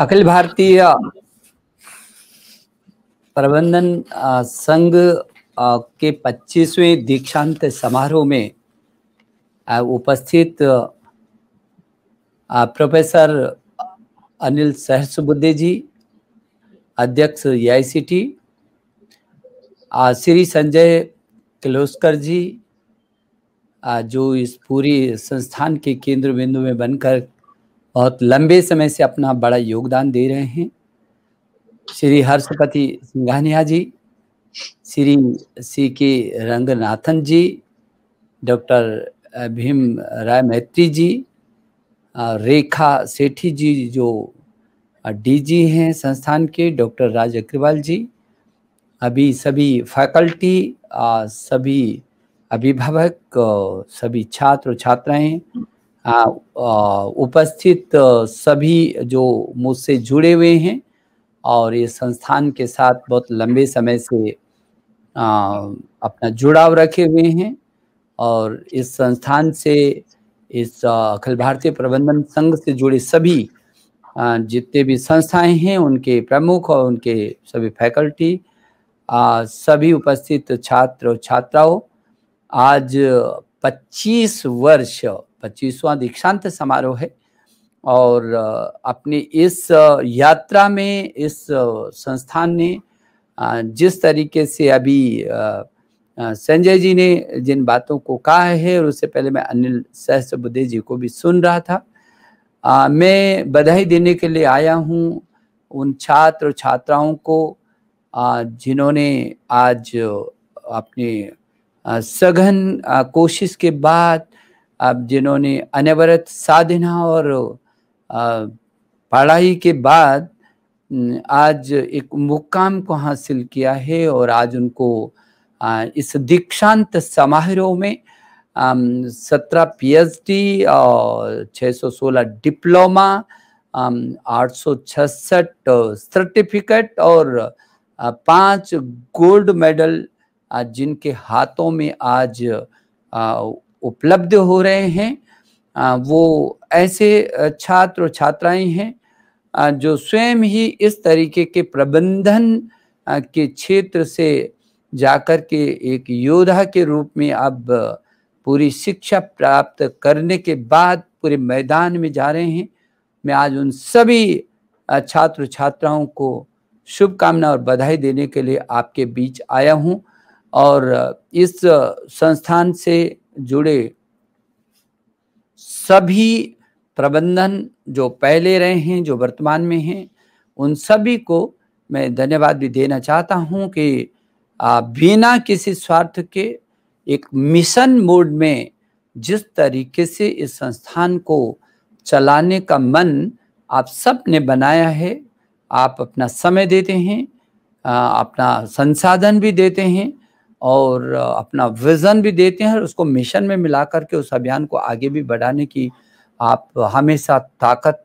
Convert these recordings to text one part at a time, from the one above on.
अखिल भारतीय प्रबंधन संघ के 25वें दीक्षांत समारोह में उपस्थित प्रोफेसर अनिल सहसबुद्धे जी अध्यक्ष एआईसीटी श्री संजय किलोस्कर जी जो इस पूरी संस्थान के केंद्र बिंदु में बनकर बहुत लंबे समय से अपना बड़ा योगदान दे रहे हैं श्री हर्षपति सिंघानिया जी Shri C K Ranganathan ji doctor Bhim Rai Maitri ji रेखा सेठी जी जो डीजी हैं संस्थान के डॉक्टर राज अग्रवाल जी अभी सभी फैकल्टी सभी अभिभावक सभी छात्र छात्राएं उपस्थित सभी जो मुझसे जुड़े हुए हैं और ये संस्थान के साथ बहुत लंबे समय से अपना जुड़ाव रखे हुए हैं और इस संस्थान से इस अखिल भारतीय प्रबंधन संघ से जुड़े सभी जितने भी संस्थाएं हैं उनके प्रमुख और उनके सभी फैकल्टी सभी उपस्थित छात्र और छात्राओं आज 25 वर्ष पच्चीसवां दीक्षांत समारोह है और अपनी इस यात्रा में इस संस्थान ने जिस तरीके से अभी संजय जी ने जिन बातों को कहा है और उससे पहले मैं अनिल बुद्धे जी को भी सुन रहा था आ, मैं बधाई देने के लिए आया हूँ उन छात्र और छात्राओं को जिन्होंने आज अपने सघन कोशिश के बाद अब जिन्होंने अनवरत साधना और पढ़ाई के बाद आज एक मुकाम को हासिल किया है और आज उनको इस दीक्षांत समारोह में सत्रह पीएचडी और 616 डिप्लोमा आठ सौ छसठ सर्टिफिकेट और पांच गोल्ड मेडल जिनके हाथों में आज उपलब्ध हो रहे हैं वो ऐसे छात्र छात्राएं हैं जो स्वयं ही इस तरीके के प्रबंधन के क्षेत्र से जाकर के एक योद्धा के रूप में अब पूरी शिक्षा प्राप्त करने के बाद पूरे मैदान में जा रहे हैं मैं आज उन सभी छात्र छात्राओं को शुभकामना और बधाई देने के लिए आपके बीच आया हूं और इस संस्थान से जुड़े सभी प्रबंधन जो पहले रहे हैं जो वर्तमान में हैं उन सभी को मैं धन्यवाद भी देना चाहता हूं कि बिना किसी स्वार्थ के एक मिशन मोड में जिस तरीके से इस संस्थान को चलाने का मन आप सब ने बनाया है आप अपना समय देते हैं अपना संसाधन भी देते हैं और अपना विजन भी देते हैं और उसको मिशन में मिला करके उस अभियान को आगे भी बढ़ाने की आप हमेशा ताकत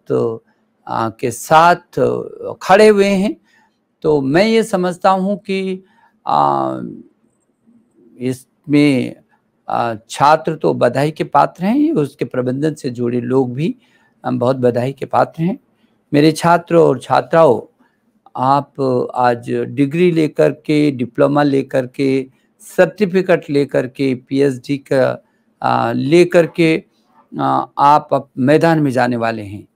के साथ खड़े हुए हैं तो मैं ये समझता हूँ कि इसमें छात्र तो बधाई के पात्र हैं उसके प्रबंधन से जुड़े लोग भी बहुत बधाई के पात्र हैं मेरे छात्र और छात्राओं आप आज डिग्री लेकर के डिप्लोमा लेकर के सर्टिफिकेट लेकर के पीएचडी का लेकर के आप मैदान में जाने वाले हैं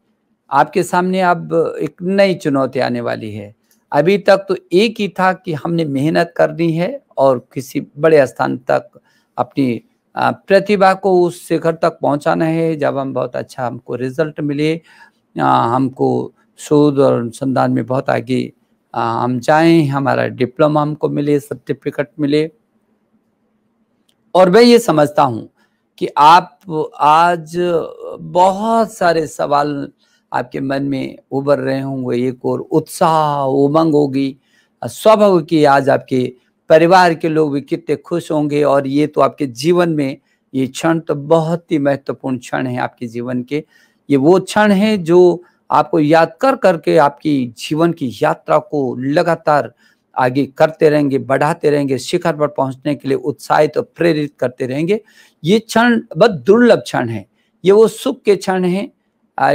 आपके सामने अब एक नई चुनौती आने वाली है अभी तक तो एक ही था कि हमने मेहनत करनी है और किसी बड़े स्थान तक अपनी प्रतिभा को उस शिखर तक पहुंचाना है जब हम बहुत अच्छा हमको रिजल्ट मिले हमको शोध और अनुसंधान में बहुत आगे हम जाएं हमारा डिप्लोमा हमको मिले सर्टिफिकेट मिले और मैं ये समझता हूँ कि आप आज बहुत सारे सवाल आपके मन में उभर रहे होंगे एक और उत्साह उमंग होगी स्वभाव की आज आपके परिवार के लोग भी कितने खुश होंगे और ये तो आपके जीवन में ये क्षण तो बहुत ही महत्वपूर्ण क्षण है आपके जीवन के ये वो क्षण है जो आपको याद कर करके आपकी जीवन की यात्रा को लगातार आगे करते रहेंगे बढ़ाते रहेंगे शिखर पर पहुंचने के लिए उत्साहित और प्रेरित करते रहेंगे ये क्षण बहुत दुर्लभ क्षण है ये वो सुख के क्षण है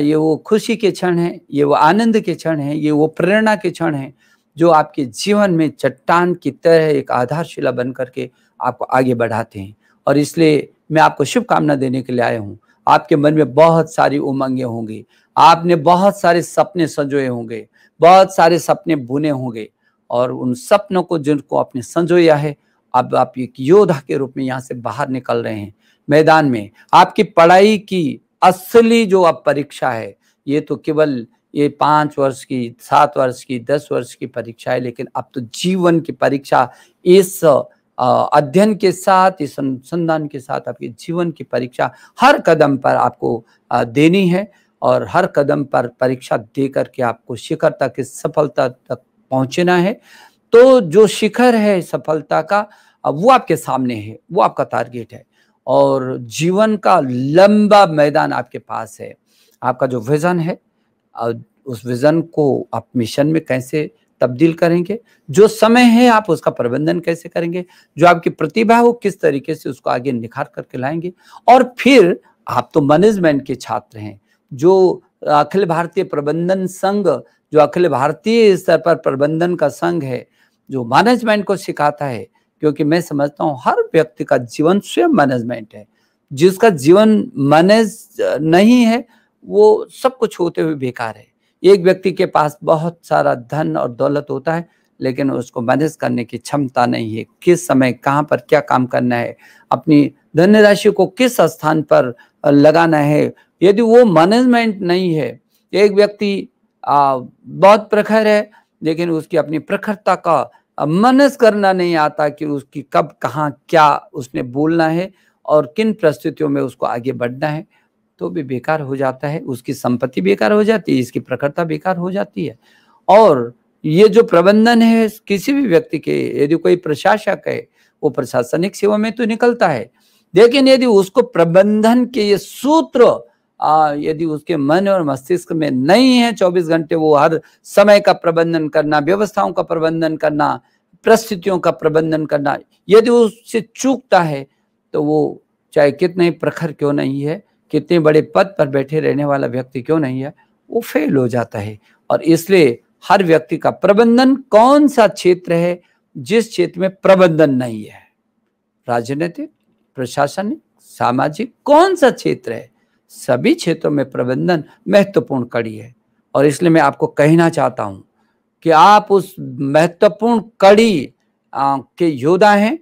ये वो खुशी के क्षण है ये वो आनंद के क्षण है ये वो प्रेरणा के क्षण है जो आपके जीवन में चट्टान की तरह एक आधारशिला बन करके आपको आगे बढ़ाते हैं और इसलिए मैं आपको शुभकामना देने के लिए आया हूँ आपके मन में बहुत सारी उमंगें होंगी आपने बहुत सारे सपने सजोए होंगे बहुत सारे सपने बुने होंगे और उन सपनों को जिनको आपने संजोया है अब आप एक योद्धा के रूप में यहाँ से बाहर निकल रहे हैं मैदान में आपकी पढ़ाई की असली जो अब परीक्षा है ये तो केवल ये पाँच वर्ष की सात वर्ष की दस वर्ष की परीक्षा है लेकिन अब तो जीवन की परीक्षा इस अध्ययन के साथ इस अनुसंधान के साथ आपके जीवन की परीक्षा हर कदम पर आपको देनी है और हर कदम पर परीक्षा दे करके आपको शिखर तक सफलता तक पहुंचना है तो जो शिखर है सफलता का अब वो आपके सामने है वो आपका टारगेट है और जीवन का लंबा मैदान आपके पास है आपका जो विजन है उस विजन को आप मिशन में कैसे तब्दील करेंगे जो समय है आप उसका प्रबंधन कैसे करेंगे जो आपकी प्रतिभा हो किस तरीके से उसको आगे निखार करके लाएंगे और फिर आप तो मैनेजमेंट के छात्र हैं जो अखिल भारतीय प्रबंधन संघ जो अखिल भारतीय स्तर पर प्रबंधन का संघ है जो मैनेजमेंट को सिखाता है क्योंकि मैं समझता हूँ हर व्यक्ति का जीवन स्वयं मैनेजमेंट है जिसका जीवन मैनेज नहीं है वो सब कुछ होते हुए बेकार है एक व्यक्ति के पास बहुत सारा धन और दौलत होता है लेकिन उसको मैनेज करने की क्षमता नहीं है किस समय कहाँ पर क्या काम करना है अपनी धन राशि को किस स्थान पर लगाना है यदि वो मैनेजमेंट नहीं है एक व्यक्ति बहुत प्रखर है लेकिन उसकी अपनी प्रखरता का मनस करना नहीं आता कि उसकी कब कहाँ क्या उसने बोलना है और किन परिस्थितियों में उसको आगे बढ़ना है तो भी बेकार हो जाता है उसकी संपत्ति बेकार हो जाती है इसकी प्रखरता बेकार हो जाती है और ये जो प्रबंधन है किसी भी व्यक्ति के यदि कोई प्रशासक है वो प्रशासनिक सेवा में तो निकलता है लेकिन यदि उसको प्रबंधन के ये सूत्र आ, यदि उसके मन और मस्तिष्क में नहीं है 24 घंटे वो हर समय का प्रबंधन करना व्यवस्थाओं का प्रबंधन करना परिस्थितियों का प्रबंधन करना यदि उससे चूकता है तो वो चाहे कितने प्रखर क्यों नहीं है कितने बड़े पद पर बैठे रहने वाला व्यक्ति क्यों नहीं है वो फेल हो जाता है और इसलिए हर व्यक्ति का प्रबंधन कौन सा क्षेत्र है जिस क्षेत्र में प्रबंधन नहीं है राजनीतिक प्रशासनिक सामाजिक कौन सा क्षेत्र है सभी क्षेत्रों में प्रबंधन महत्वपूर्ण कड़ी है और इसलिए मैं आपको कहना चाहता हूं कि आप उस महत्वपूर्ण कड़ी के योद्धा हैं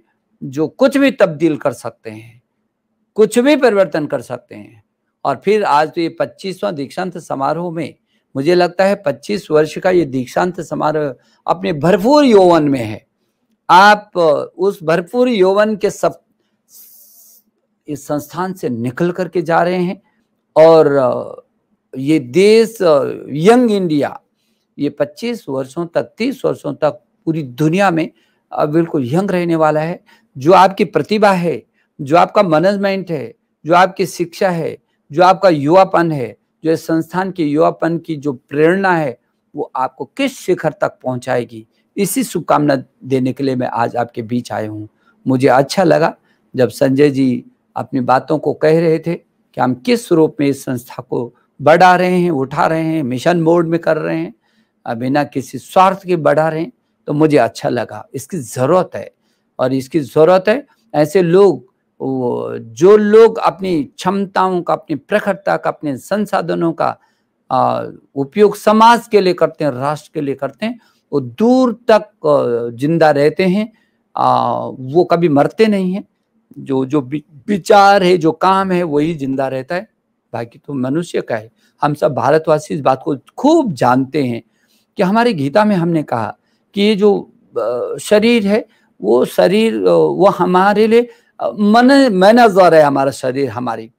जो कुछ भी तब्दील कर सकते हैं कुछ भी परिवर्तन कर सकते हैं और फिर आज तो ये पच्चीसवां दीक्षांत समारोह में मुझे लगता है पच्चीस वर्ष का ये दीक्षांत समारोह अपने भरपूर यौवन में है आप उस भरपूर यौवन के सब इस संस्थान से निकल करके जा रहे हैं और ये देश यंग इंडिया ये 25 वर्षों तक 30 वर्षों तक पूरी दुनिया में बिल्कुल यंग रहने वाला है जो आपकी प्रतिभा है जो आपका मैनेजमेंट है जो आपकी शिक्षा है जो आपका युवापन है जो इस संस्थान के युवापन की जो प्रेरणा है वो आपको किस शिखर तक पहुंचाएगी इसी शुभकामना देने के लिए मैं आज आपके बीच आया हूँ मुझे अच्छा लगा जब संजय जी अपनी बातों को कह रहे थे कि हम किस रूप में इस संस्था को बढ़ा रहे हैं उठा रहे हैं मिशन मोड में कर रहे हैं बिना किसी स्वार्थ के बढ़ा रहे हैं तो मुझे अच्छा लगा इसकी ज़रूरत है और इसकी ज़रूरत है ऐसे लोग जो लोग अपनी क्षमताओं का अपनी प्रखरता का अपने संसाधनों का उपयोग समाज के लिए करते हैं राष्ट्र के लिए करते हैं वो दूर तक जिंदा रहते हैं वो कभी मरते नहीं हैं जो जो विचार है जो काम है वही जिंदा रहता है बाकी तो मनुष्य का है हम सब भारतवासी इस बात को खूब जानते हैं कि हमारे गीता में हमने कहा कि ये जो शरीर है वो शरीर वो हमारे लिए मन मैनाजर है हमारा शरीर हमारी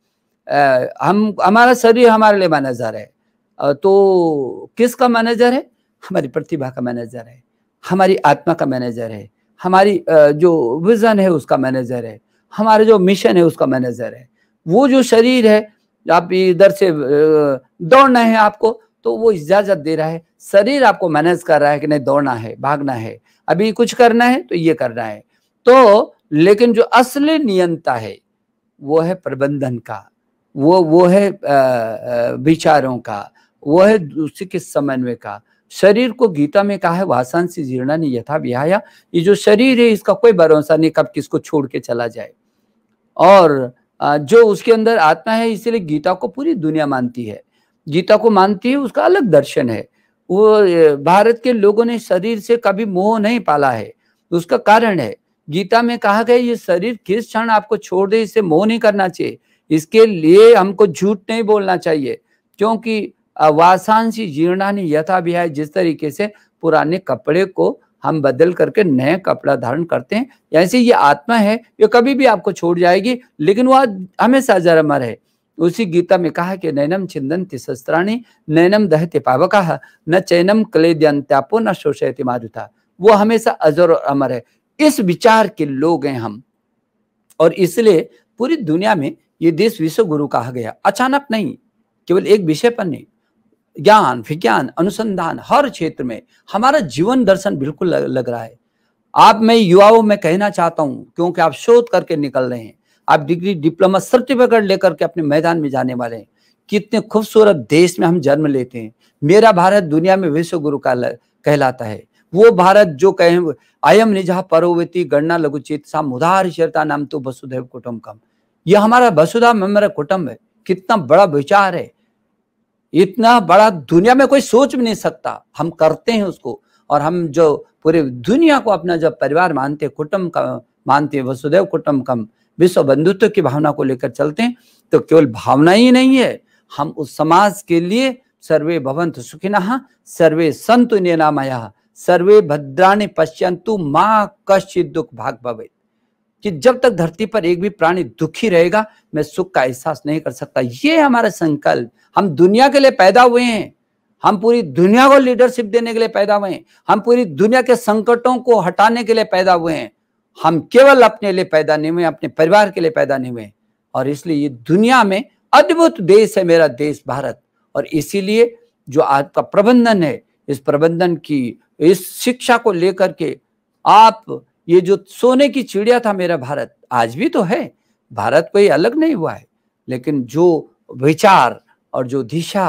हम हमारा शरीर हमारे लिए मैनेजर है तो किसका मैनेजर है हमारी प्रतिभा का मैनेजर है हमारी आत्मा का मैनेजर है हमारी जो विजन है उसका मैनेजर है हमारे जो मिशन है उसका मैनेजर है वो जो शरीर है आप इधर से दौड़ना है आपको तो वो इजाजत दे रहा है शरीर आपको मैनेज कर रहा है कि नहीं दौड़ना है भागना है अभी कुछ करना है तो ये करना है तो लेकिन जो असली नियंता है वो है प्रबंधन का वो वो है विचारों का वो है उसी के समन्वय का शरीर को गीता में कहा है वासन से जीर्णा ने यथा विहाया ये जो शरीर है इसका कोई भरोसा नहीं कब किसको छोड़ के चला जाए और जो उसके अंदर आत्मा है इसलिए गीता को पूरी दुनिया मानती है गीता को मानती है उसका अलग दर्शन है वो भारत के लोगों ने शरीर से कभी मोह नहीं पाला है उसका कारण है गीता में कहा गया ये शरीर किस क्षण आपको छोड़ दे इससे मोह नहीं करना चाहिए इसके लिए हमको झूठ नहीं बोलना चाहिए क्योंकि वासांशी जीर्णानी यथा भी है जिस तरीके से पुराने कपड़े को हम बदल करके नया कपड़ा धारण करते हैं ऐसे ये आत्मा है ये कभी भी आपको छोड़ जाएगी लेकिन वह हमेशा जर अमर है उसी गीता में कहा कि नैनम छिंदन शस्त्राणी नैनम दहते पावका न चैनम क्लेद्यंत्यापो न शोषयति था वो हमेशा अजर और अमर है इस विचार के लोग हैं हम और इसलिए पूरी दुनिया में ये देश विश्व गुरु कहा गया अचानक नहीं केवल एक विषय पर नहीं ज्ञान विज्ञान अनुसंधान हर क्षेत्र में हमारा जीवन दर्शन बिल्कुल लग, लग रहा है आप मैं युवाओं में कहना चाहता हूं क्योंकि आप शोध करके निकल रहे हैं आप डिग्री डिप्लोमा सर्टिफिकेट लेकर के अपने मैदान में जाने वाले हैं कितने खूबसूरत देश में हम जन्म लेते हैं मेरा भारत दुनिया में विश्व गुरु का कहलाता है वो भारत जो कहे अयम निजा परोवती गणना लघुचित साम उदार शरता नाम तो वसुधैव कुटुम्बकम यह हमारा वसुधा मेमरा कुटुम्ब है कितना बड़ा विचार है इतना बड़ा दुनिया में कोई सोच भी नहीं सकता हम करते हैं उसको और हम जो पूरे दुनिया को अपना जब परिवार मानते हैं कुटुंब का मानते हैं वसुदेव कम विश्व बंधुत्व की भावना को लेकर चलते हैं तो केवल भावना ही नहीं है हम उस समाज के लिए सर्वे भवंत सुखिना सर्वे संतु निरामया सर्वे भद्राणी पश्यंतु माँ कश्चित दुख भाग भवित कि जब तक धरती पर एक भी प्राणी दुखी रहेगा मैं सुख का एहसास नहीं कर सकता ये हमारा संकल्प हम दुनिया के लिए पैदा हुए हैं हम पूरी दुनिया को लीडरशिप देने के लिए पैदा हुए हैं हम पूरी दुनिया के संकटों को हटाने के लिए पैदा हुए हैं हम केवल अपने लिए पैदा नहीं हुए अपने परिवार के लिए पैदा नहीं हुए और इसलिए ये दुनिया में अद्भुत देश है मेरा देश भारत और इसीलिए जो आज का प्रबंधन है इस प्रबंधन की इस शिक्षा को लेकर के आप ये जो सोने की चिड़िया था मेरा भारत आज भी तो है भारत कोई अलग नहीं हुआ है लेकिन जो विचार और जो दिशा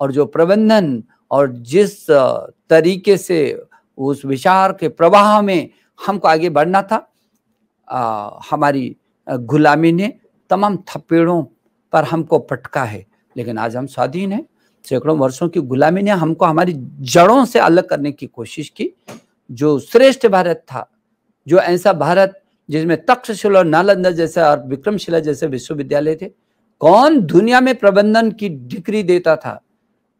और जो प्रबंधन और जिस तरीके से उस विचार के प्रवाह में हमको आगे बढ़ना था आ, हमारी गुलामी ने तमाम थप्पेड़ों पर हमको पटका है लेकिन आज हम स्वाधीन हैं सैकड़ों वर्षों की गुलामी ने हमको हमारी जड़ों से अलग करने की कोशिश की जो श्रेष्ठ भारत था जो ऐसा भारत जिसमें तक्षशिला और नालंदा जैसे और विक्रमशिला जैसे विश्वविद्यालय थे कौन दुनिया में प्रबंधन की डिग्री देता था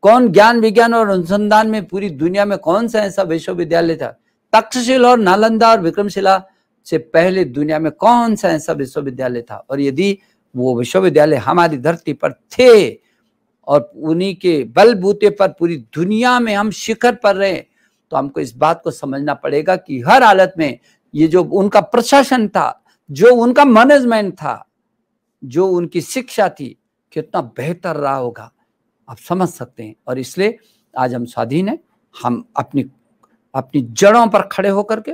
कौन ज्ञान विज्ञान और अनुसंधान में पूरी दुनिया में कौन सा ऐसा विश्वविद्यालय था तक्षशिला और नालंदा और विक्रमशिला से पहले दुनिया में कौन सा ऐसा विश्वविद्यालय था और यदि वो विश्वविद्यालय हमारी धरती पर थे और उन्हीं के बलबूते पर पूरी दुनिया में हम शिखर पर रहे तो हमको इस बात को समझना पड़ेगा कि हर हालत में ये जो उनका प्रशासन था जो उनका मैनेजमेंट था जो उनकी शिक्षा थी कितना बेहतर रहा होगा आप समझ सकते हैं और इसलिए आज हम स्वाधीन हैं हम अपनी अपनी जड़ों पर खड़े होकर के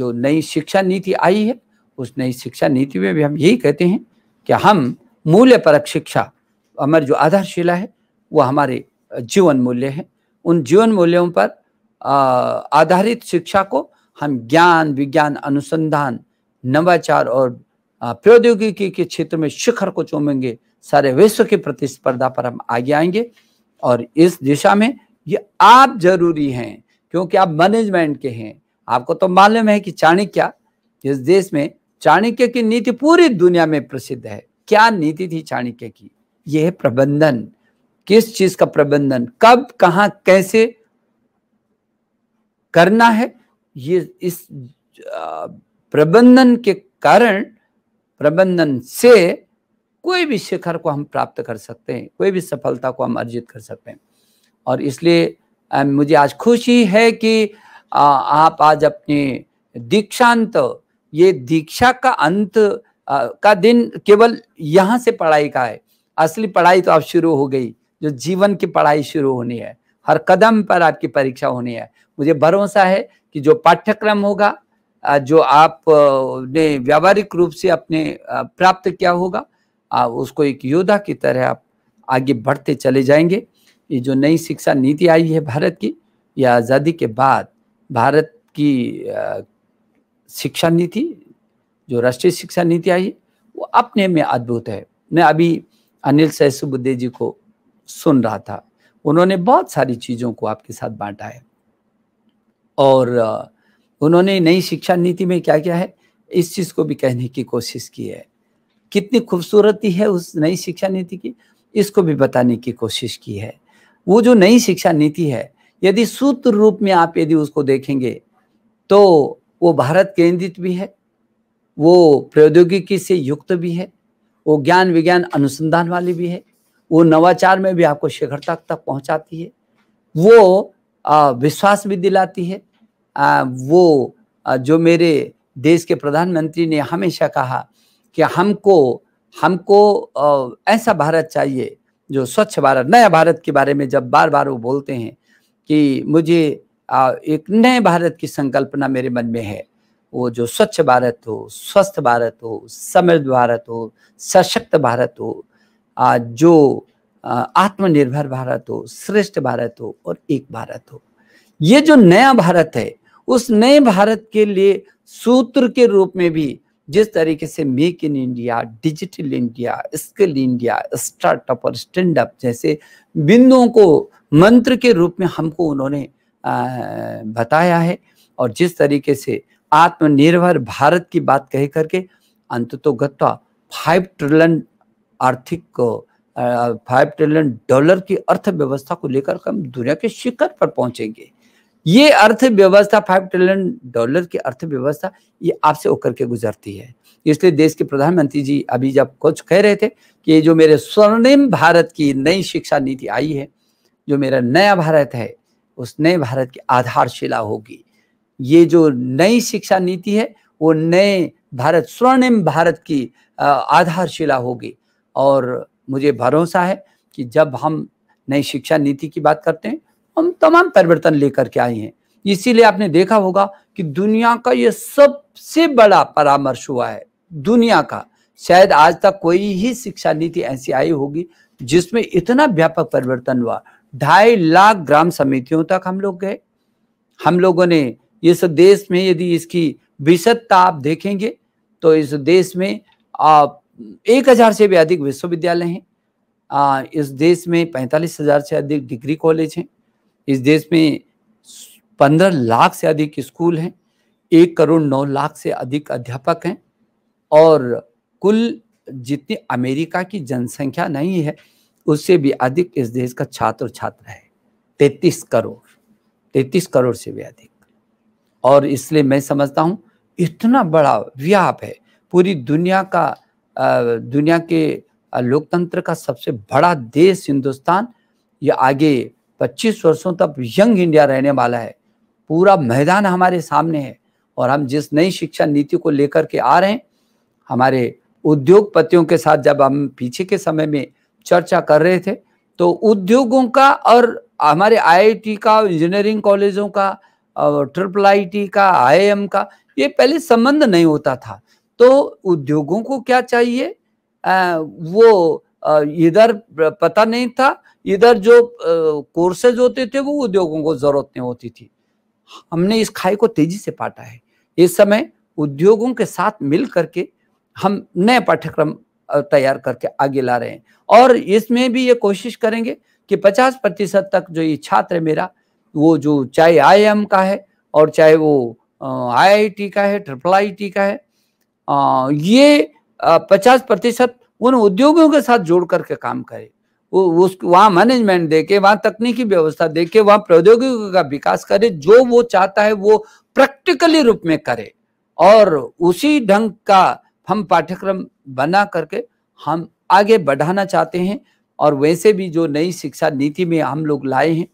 जो नई शिक्षा नीति आई है उस नई शिक्षा नीति में भी हम यही कहते हैं कि हम मूल्य परक शिक्षा हमारी जो आधारशिला है वो हमारे जीवन मूल्य है उन जीवन मूल्यों पर आधारित शिक्षा को हम ज्ञान विज्ञान अनुसंधान नवाचार और प्रौद्योगिकी के क्षेत्र में शिखर को चूमेंगे सारे विश्व की प्रतिस्पर्धा पर हम आगे आएंगे और इस दिशा में ये आप जरूरी हैं क्योंकि आप मैनेजमेंट के हैं आपको तो मालूम है कि चाणक्य इस देश में चाणक्य की नीति पूरी दुनिया में प्रसिद्ध है क्या नीति थी चाणक्य की यह प्रबंधन किस चीज का प्रबंधन कब कहा कैसे करना है ये इस प्रबंधन के कारण प्रबंधन से कोई भी शिखर को हम प्राप्त कर सकते हैं कोई भी सफलता को हम अर्जित कर सकते हैं और इसलिए मुझे आज खुशी है कि आ, आप आज अपने दीक्षांत ये दीक्षा का अंत आ, का दिन केवल यहाँ से पढ़ाई का है असली पढ़ाई तो आप शुरू हो गई जो जीवन की पढ़ाई शुरू होनी है हर कदम पर आपकी परीक्षा होनी है मुझे भरोसा है कि जो पाठ्यक्रम होगा जो आप ने व्यावहारिक रूप से अपने प्राप्त किया होगा उसको एक योद्धा की तरह आप आगे बढ़ते चले जाएंगे ये जो नई शिक्षा नीति आई है भारत की या आज़ादी के बाद भारत की शिक्षा नीति जो राष्ट्रीय शिक्षा नीति आई वो अपने में अद्भुत है मैं अभी अनिल सहसुबुद्धे जी को सुन रहा था उन्होंने बहुत सारी चीज़ों को आपके साथ बांटा है और उन्होंने नई शिक्षा नीति में क्या क्या है इस चीज़ को भी कहने की कोशिश की है कितनी खूबसूरती है उस नई शिक्षा नीति की इसको भी बताने की कोशिश की है वो जो नई शिक्षा नीति है यदि सूत्र रूप में आप यदि उसको देखेंगे तो वो भारत केंद्रित भी है वो प्रौद्योगिकी से युक्त भी है वो ज्ञान विज्ञान अनुसंधान वाली भी है वो नवाचार में भी आपको शिखर तक तक पहुंचाती है वो विश्वास भी दिलाती है वो जो मेरे देश के प्रधानमंत्री ने हमेशा कहा कि हमको हमको ऐसा भारत चाहिए जो स्वच्छ भारत नया भारत के बारे में जब बार बार वो बोलते हैं कि मुझे एक नए भारत की संकल्पना मेरे मन में है वो जो स्वच्छ भारत हो स्वस्थ भारत हो समृद्ध भारत हो सशक्त भारत हो जो आत्मनिर्भर भारत हो श्रेष्ठ भारत हो और एक भारत हो ये जो नया भारत है उस नए भारत के लिए सूत्र के रूप में भी जिस तरीके से make in India digital India skill India startup और स्टैंड अप जैसे बिंदुओं को मंत्र के रूप में हमको उन्होंने बताया है और जिस तरीके से आत्मनिर्भर भारत की बात कह करके अंत तो गत्ता फाइव ट्रिलियन आर्थिक फाइव ट्रिलियन डॉलर की अर्थव्यवस्था को लेकर हम दुनिया के शिखर पर पहुंचेंगे ये अर्थव्यवस्था फाइव ट्रिलियन डॉलर की अर्थव्यवस्था ये आपसे होकर के गुजरती है इसलिए देश के प्रधानमंत्री जी अभी जब कुछ कह रहे थे कि जो मेरे स्वर्णिम भारत की नई शिक्षा नीति आई है जो मेरा नया भारत है उस नए भारत की आधारशिला होगी ये जो नई शिक्षा नीति है वो नए भारत स्वर्णिम भारत की आधारशिला होगी और मुझे भरोसा है कि जब हम नई शिक्षा नीति की बात करते हैं हम तमाम परिवर्तन लेकर के आए हैं इसीलिए आपने देखा होगा कि दुनिया का ये सबसे बड़ा परामर्श हुआ है दुनिया का शायद आज तक कोई ही शिक्षा नीति ऐसी आई होगी जिसमें इतना व्यापक परिवर्तन हुआ ढाई लाख ग्राम समितियों तक हम लोग गए हम लोगों ने इस देश में यदि इसकी विशदता आप देखेंगे तो इस देश में आप एक हजार से भी अधिक विश्वविद्यालय हैं इस देश में पैंतालीस हजार से अधिक डिग्री कॉलेज हैं इस देश में पंद्रह लाख से अधिक स्कूल हैं एक करोड़ नौ लाख से अधिक अध्यापक हैं और कुल जितनी अमेरिका की जनसंख्या नहीं है उससे भी अधिक इस देश का छात्र छात्र है तैतीस करोड़ तैतीस करोड़ से भी अधिक और इसलिए मैं समझता हूँ इतना बड़ा व्याप है पूरी दुनिया का दुनिया के लोकतंत्र का सबसे बड़ा देश हिंदुस्तान ये आगे 25 वर्षों तक यंग इंडिया रहने वाला है पूरा मैदान हमारे सामने है और हम जिस नई शिक्षा नीति को लेकर के आ रहे हैं हमारे उद्योगपतियों के साथ जब हम पीछे के समय में चर्चा कर रहे थे तो उद्योगों का और हमारे आईआईटी का इंजीनियरिंग कॉलेजों का ट्रिपल आईटी का आईएम का ये पहले संबंध नहीं होता था तो उद्योगों को क्या चाहिए आ, वो इधर पता नहीं था इधर जो कोर्सेज होते थे वो उद्योगों को जरूरत नहीं होती थी हमने इस खाई को तेजी से पाटा है इस समय उद्योगों के साथ मिल करके हम नए पाठ्यक्रम तैयार करके आगे ला रहे हैं और इसमें भी ये कोशिश करेंगे कि 50 प्रतिशत तक जो ये छात्र है मेरा वो जो चाहे आई का है और चाहे वो आईआईटी का है ट्रिपल आई का है ये पचास प्रतिशत उन उद्योगों के साथ जोड़ करके काम करे वो उस वहाँ मैनेजमेंट दे के वहाँ तकनीकी व्यवस्था दे के वहाँ प्रौद्योगिकी का विकास करे जो वो चाहता है वो प्रैक्टिकली रूप में करे और उसी ढंग का हम पाठ्यक्रम बना करके हम आगे बढ़ाना चाहते हैं और वैसे भी जो नई शिक्षा नीति में हम लोग लाए हैं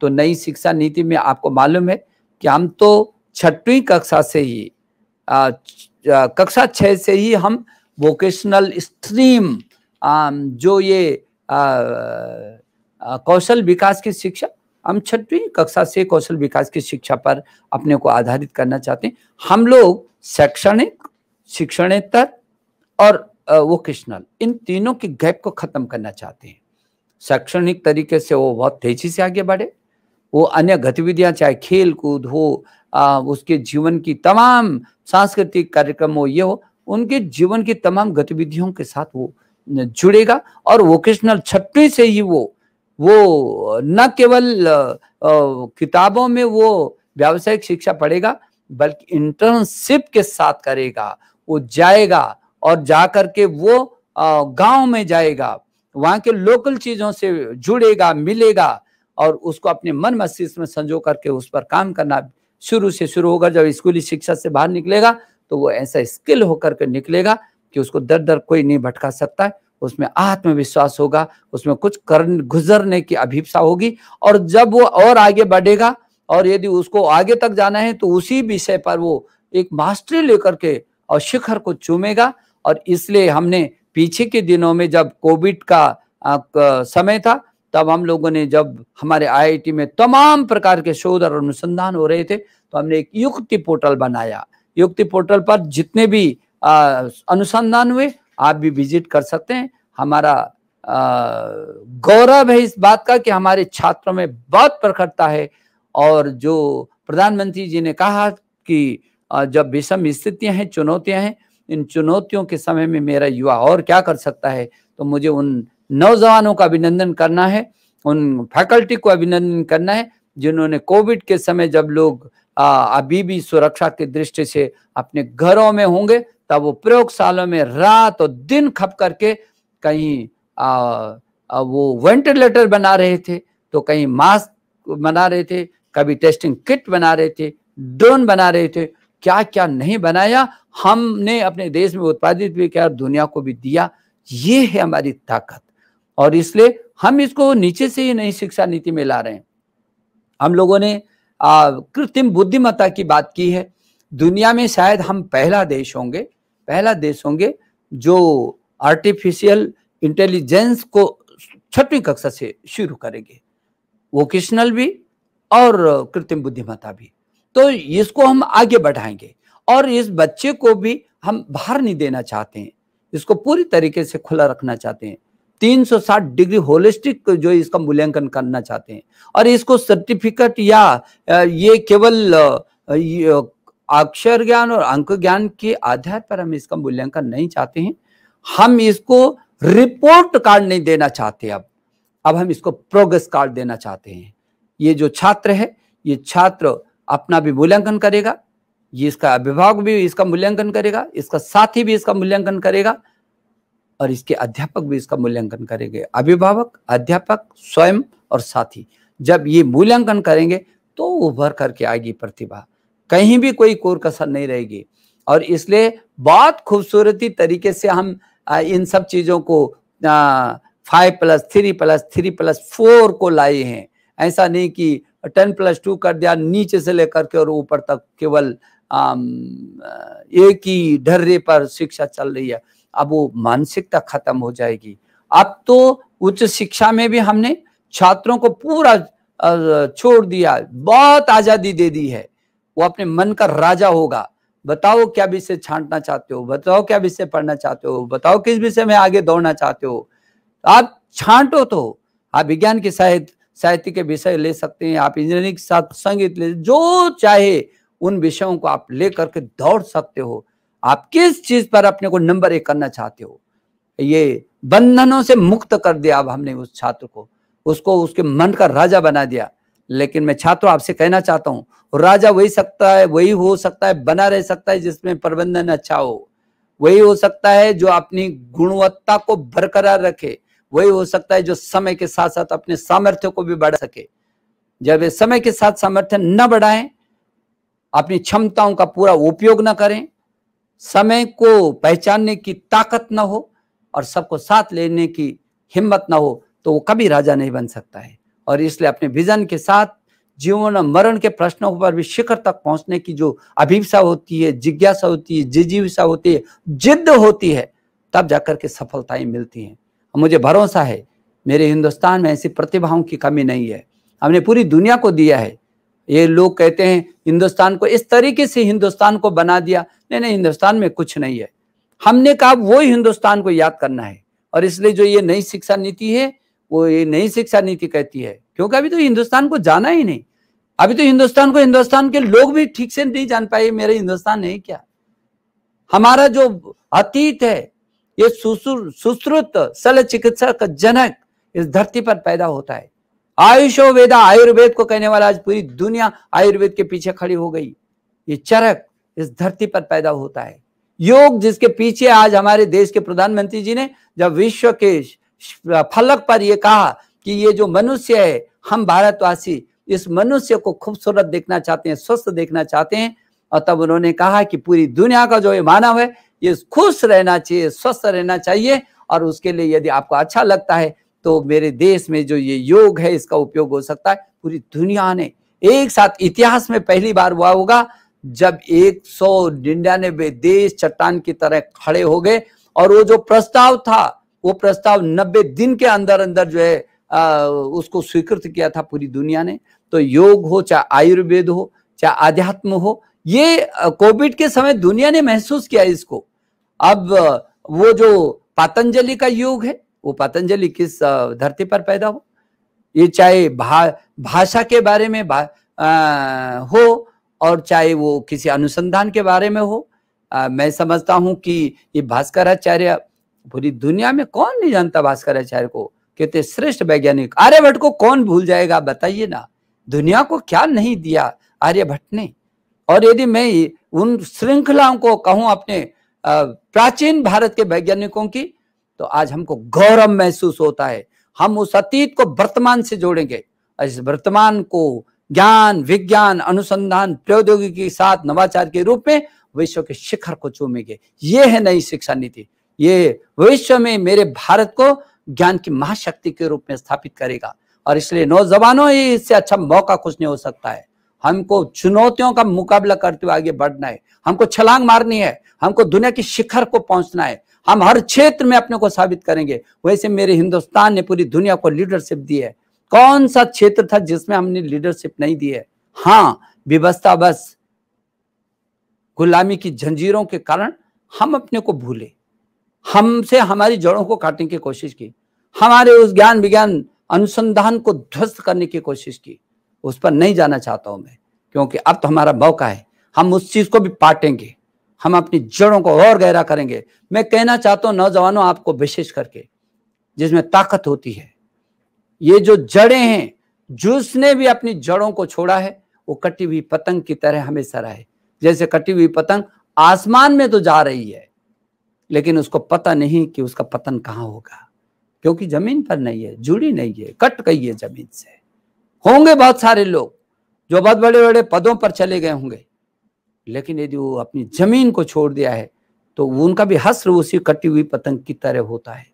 तो नई शिक्षा नीति में आपको मालूम है कि हम तो छठवीं कक्षा से ही कक्षा छः से ही हम वोकेशनल स्ट्रीम जो ये कौशल विकास की शिक्षा हम छठवीं कक्षा से कौशल विकास की शिक्षा पर अपने को आधारित करना चाहते हैं हम लोग शैक्षणिक शिक्षणेतर और वोकेशनल इन तीनों के गैप को खत्म करना चाहते हैं शैक्षणिक तरीके से वो बहुत तेजी से आगे बढ़े वो अन्य गतिविधियां चाहे खेल कूद हो आ, उसके जीवन की तमाम सांस्कृतिक कार्यक्रम हो ये हो उनके जीवन की तमाम गतिविधियों के साथ वो जुड़ेगा और वोकेशनल छटनी से ही वो वो न केवल किताबों में वो व्यावसायिक शिक्षा पढ़ेगा बल्कि इंटर्नशिप के साथ करेगा वो जाएगा और जा करके वो गांव में जाएगा वहां के लोकल चीजों से जुड़ेगा मिलेगा और उसको अपने मन मस्तिष्क में संजो करके उस पर काम करना शुरू से शुरू होगा जब स्कूली शिक्षा से बाहर निकलेगा तो वो ऐसा स्किल होकर के निकलेगा कि उसको दर दर कोई नहीं भटका सकता है उसमें आत्मविश्वास होगा उसमें कुछ कर गुजरने की अभिप्सा होगी और जब वो और आगे बढ़ेगा और यदि उसको आगे तक जाना है तो उसी विषय पर वो एक मास्टरी लेकर के और शिखर को चूमेगा और इसलिए हमने पीछे के दिनों में जब कोविड का समय था तब हम लोगों ने जब हमारे आईआईटी में तमाम प्रकार के शोध और अनुसंधान हो रहे थे तो हमने एक युक्ति पोर्टल बनाया युक्ति पोर्टल पर जितने भी अनुसंधान हुए आप भी विजिट कर सकते हैं हमारा गौरव है इस बात का कि हमारे छात्रों में बहुत प्रखरता है और जो प्रधानमंत्री जी ने कहा कि जब विषम स्थितियां हैं चुनौतियां हैं इन चुनौतियों के समय में मेरा युवा और क्या कर सकता है तो मुझे उन नौजवानों का अभिनंदन करना है उन फैकल्टी को अभिनंदन करना है जिन्होंने कोविड के समय जब लोग आ, अभी भी सुरक्षा की दृष्टि से अपने घरों में होंगे तब वो प्रयोगशालों में रात और दिन खप करके कहीं आ, आ, वो वेंटिलेटर बना रहे थे तो कहीं मास्क बना रहे थे कभी टेस्टिंग किट बना रहे थे ड्रोन बना रहे थे क्या क्या नहीं बनाया हमने अपने देश में उत्पादित भी किया और दुनिया को भी दिया ये है हमारी ताकत और इसलिए हम इसको नीचे से ही नई शिक्षा नीति में ला रहे हैं हम लोगों ने कृत्रिम बुद्धिमत्ता की बात की है दुनिया में शायद हम पहला देश होंगे पहला देश होंगे जो आर्टिफिशियल इंटेलिजेंस को छठवीं कक्षा से शुरू करेंगे वोकेशनल भी और कृत्रिम बुद्धिमत्ता भी तो इसको हम आगे बढ़ाएंगे और इस बच्चे को भी हम बाहर नहीं देना चाहते हैं इसको पूरी तरीके से खुला रखना चाहते हैं 360 डिग्री होलिस्टिक जो इसका मूल्यांकन करना चाहते हैं और इसको सर्टिफिकेट या ये केवल अक्षर ज्ञान और अंक ज्ञान के आधार पर हम इसका मूल्यांकन नहीं चाहते हैं हम इसको रिपोर्ट कार्ड नहीं देना चाहते अब अब हम इसको प्रोग्रेस कार्ड देना चाहते हैं ये जो छात्र है ये छात्र अपना भी मूल्यांकन करेगा ये इसका अभिभावक भी इसका मूल्यांकन करेगा इसका साथी भी इसका मूल्यांकन करेगा और इसके अध्यापक भी इसका मूल्यांकन करेंगे अभिभावक अध्यापक स्वयं और साथी जब ये मूल्यांकन करेंगे तो उभर करके आएगी प्रतिभा कहीं भी कोई कोर कसर नहीं रहेगी और इसलिए बहुत खूबसूरती तरीके से हम इन सब चीज़ों को five plus three plus three plus four को लाए हैं ऐसा नहीं कि टेन प्लस टू कर दिया नीचे से लेकर के और ऊपर तक केवल एक ही ढर्रे पर शिक्षा चल रही है अब वो मानसिकता खत्म हो जाएगी अब तो उच्च शिक्षा में भी हमने छात्रों को पूरा छोड़ दिया बहुत आजादी दे दी है वो अपने मन का राजा होगा बताओ क्या विषय छांटना चाहते हो बताओ क्या विषय पढ़ना चाहते हो बताओ किस विषय में आगे दौड़ना चाहते हो आप छांटो तो आप विज्ञान के साहित्य साहित्य के विषय ले सकते हैं आप इंजीनियरिंग के साथ संगीत ले जो चाहे उन विषयों को आप ले करके दौड़ सकते हो आप किस चीज पर अपने को नंबर एक करना चाहते हो ये बंधनों से मुक्त कर दिया अब हमने उस छात्र को उसको उसके मन का राजा बना दिया लेकिन मैं छात्रों आपसे कहना चाहता हूँ राजा वही सकता है वही हो सकता है बना रह सकता है जिसमें प्रबंधन अच्छा हो वही हो सकता है जो अपनी गुणवत्ता को बरकरार रखे वही हो सकता है जो समय के साथ साथ अपने सामर्थ्य को भी बढ़ा सके जब समय के साथ सामर्थ्य न बढ़ाएं अपनी क्षमताओं का पूरा उपयोग न करें समय को पहचानने की ताकत ना हो और सबको साथ लेने की हिम्मत ना हो तो वो कभी राजा नहीं बन सकता है और इसलिए अपने विजन के साथ जीवन और मरण के प्रश्नों पर भी शिखर तक पहुंचने की जो अभिपसा होती है जिज्ञासा होती है जिजीविसा होती है जिद्द होती है तब जाकर के सफलताएं मिलती हैं मुझे भरोसा है मेरे हिंदुस्तान में ऐसी प्रतिभाओं की कमी नहीं है हमने पूरी दुनिया को दिया है ये लोग कहते हैं हिंदुस्तान को इस तरीके से हिंदुस्तान को बना दिया नहीं नहीं हिंदुस्तान में कुछ नहीं है हमने कहा वो हिंदुस्तान को याद करना है और इसलिए जो ये नई शिक्षा नीति है वो ये नई शिक्षा नीति कहती है क्योंकि अभी तो हिंदुस्तान को जाना ही नहीं अभी तो हिंदुस्तान को हिंदुस्तान के लोग भी ठीक से नहीं जान पाए मेरे हिंदुस्तान है क्या हमारा जो अतीत है ये सुश्रुत सल चिकित्सा का जनक इस धरती पर पैदा होता है आयुषो वेदा आयुर्वेद को कहने वाला आज पूरी दुनिया आयुर्वेद के पीछे खड़ी हो गई ये चरक इस धरती पर पैदा होता है योग जिसके पीछे आज हमारे देश के प्रधानमंत्री जी ने जब विश्व के फलक पर यह कहा कि ये जो मनुष्य है हम भारतवासी इस मनुष्य को खूबसूरत देखना चाहते हैं स्वस्थ देखना चाहते हैं और तब उन्होंने कहा कि पूरी दुनिया का जो ये मानव है ये खुश रहना चाहिए स्वस्थ रहना चाहिए और उसके लिए यदि आपको अच्छा लगता है तो मेरे देश में जो ये योग है इसका उपयोग हो सकता है पूरी दुनिया ने एक साथ इतिहास में पहली बार हुआ होगा जब एक सौ निन्यानबे देश चट्टान की तरह खड़े हो गए और वो जो प्रस्ताव था वो प्रस्ताव नब्बे दिन के अंदर अंदर जो है आ, उसको स्वीकृत किया था पूरी दुनिया ने तो योग हो चाहे आयुर्वेद हो चाहे आध्यात्म हो ये कोविड के समय दुनिया ने महसूस किया इसको अब वो जो पतंजलि का योग है वो पतंजलि किस धरती पर पैदा हो ये चाहे भा, भाषा के बारे में भा, आ, हो और चाहे वो किसी अनुसंधान के बारे में हो आ, मैं समझता हूँ कि ये भास्कराचार्य पूरी दुनिया में कौन नहीं जानता भास्कराचार्य को कहते श्रेष्ठ वैज्ञानिक आर्यभट्ट को कौन भूल जाएगा बताइए ना दुनिया को क्या नहीं दिया आर्यभट्ट ने और यदि मैं उन श्रृंखलाओं को कहूं अपने प्राचीन भारत के वैज्ञानिकों की तो आज हमको गौरव महसूस होता है हम उस अतीत को वर्तमान से जोड़ेंगे इस वर्तमान को ज्ञान विज्ञान अनुसंधान प्रौद्योगिकी के साथ नवाचार के रूप में विश्व के शिखर को चूमेंगे ये है नई शिक्षा नीति ये विश्व में मेरे भारत को ज्ञान की महाशक्ति के रूप में स्थापित करेगा और इसलिए नौजवानों ही इससे अच्छा मौका कुछ नहीं हो सकता है हमको चुनौतियों का मुकाबला करते हुए आगे बढ़ना है हमको छलांग मारनी है हमको दुनिया के शिखर को पहुंचना है हम हर क्षेत्र में अपने को साबित करेंगे वैसे मेरे हिंदुस्तान ने पूरी दुनिया को लीडरशिप दी है कौन सा क्षेत्र था जिसमें हमने लीडरशिप नहीं दी है हाँ व्यवस्था बस गुलामी की जंजीरों के कारण हम अपने को भूले हमसे हमारी जड़ों को काटने की कोशिश की हमारे उस ज्ञान विज्ञान अनुसंधान को ध्वस्त करने की कोशिश की उस पर नहीं जाना चाहता हूं मैं क्योंकि अब तो हमारा मौका है हम उस चीज को भी पाटेंगे हम अपनी जड़ों को और गहरा करेंगे मैं कहना चाहता हूं नौजवानों आपको विशेष करके जिसमें ताकत होती है ये जो जड़ें हैं जूस ने भी अपनी जड़ों को छोड़ा है वो कटी हुई पतंग की तरह हमेशा रहे जैसे कटी हुई पतंग आसमान में तो जा रही है लेकिन उसको पता नहीं कि उसका पतन कहाँ होगा क्योंकि जमीन पर नहीं है जुड़ी नहीं है कट गई है जमीन से होंगे बहुत सारे लोग जो बहुत बड़े बड़े पदों पर चले गए होंगे लेकिन यदि वो अपनी जमीन को छोड़ दिया है तो उनका भी हस्र उसी कटी हुई पतंग की तरह होता है